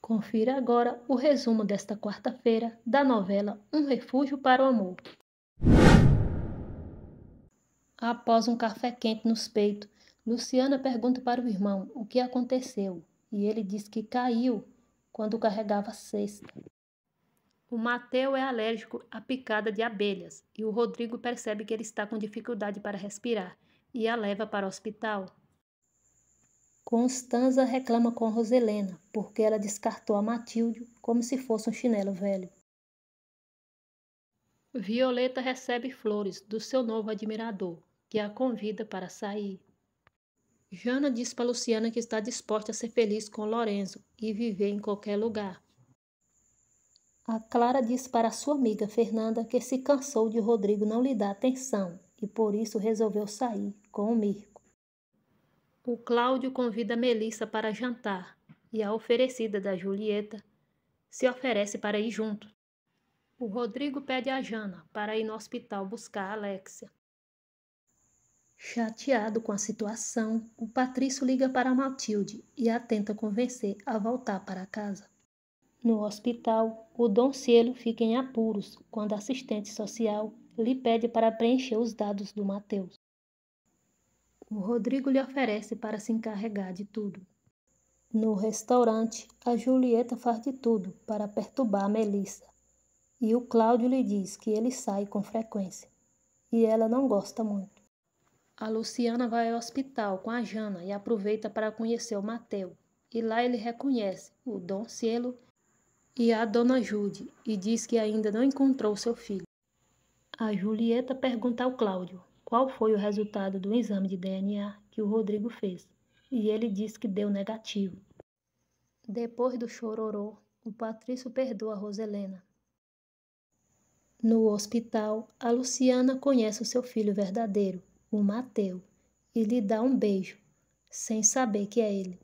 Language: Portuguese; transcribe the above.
Confira agora o resumo desta quarta-feira da novela Um Refúgio para o Amor. Após um café quente nos peitos, Luciana pergunta para o irmão o que aconteceu e ele diz que caiu quando carregava a cesta. O Mateu é alérgico à picada de abelhas e o Rodrigo percebe que ele está com dificuldade para respirar e a leva para o hospital. Constanza reclama com Roselena, porque ela descartou a Matilde como se fosse um chinelo velho. Violeta recebe flores do seu novo admirador, que a convida para sair. Jana diz para Luciana que está disposta a ser feliz com Lorenzo e viver em qualquer lugar. A Clara diz para sua amiga Fernanda que se cansou de Rodrigo não lhe dar atenção e por isso resolveu sair com o Mirko. O Cláudio convida Melissa para jantar e a oferecida da Julieta se oferece para ir junto. O Rodrigo pede a Jana para ir no hospital buscar a Alexia. Chateado com a situação, o Patrício liga para Matilde e a tenta convencer a voltar para casa. No hospital, o Doncelo fica em apuros quando a assistente social lhe pede para preencher os dados do Mateus o Rodrigo lhe oferece para se encarregar de tudo. No restaurante, a Julieta faz de tudo para perturbar a Melissa. E o Cláudio lhe diz que ele sai com frequência. E ela não gosta muito. A Luciana vai ao hospital com a Jana e aproveita para conhecer o Mateu. E lá ele reconhece o Dom Cielo e a Dona Jude e diz que ainda não encontrou seu filho. A Julieta pergunta ao Cláudio qual foi o resultado do exame de DNA que o Rodrigo fez, e ele disse que deu negativo. Depois do chororô, o Patrício perdoa Roselena. No hospital, a Luciana conhece o seu filho verdadeiro, o Mateu, e lhe dá um beijo, sem saber que é ele.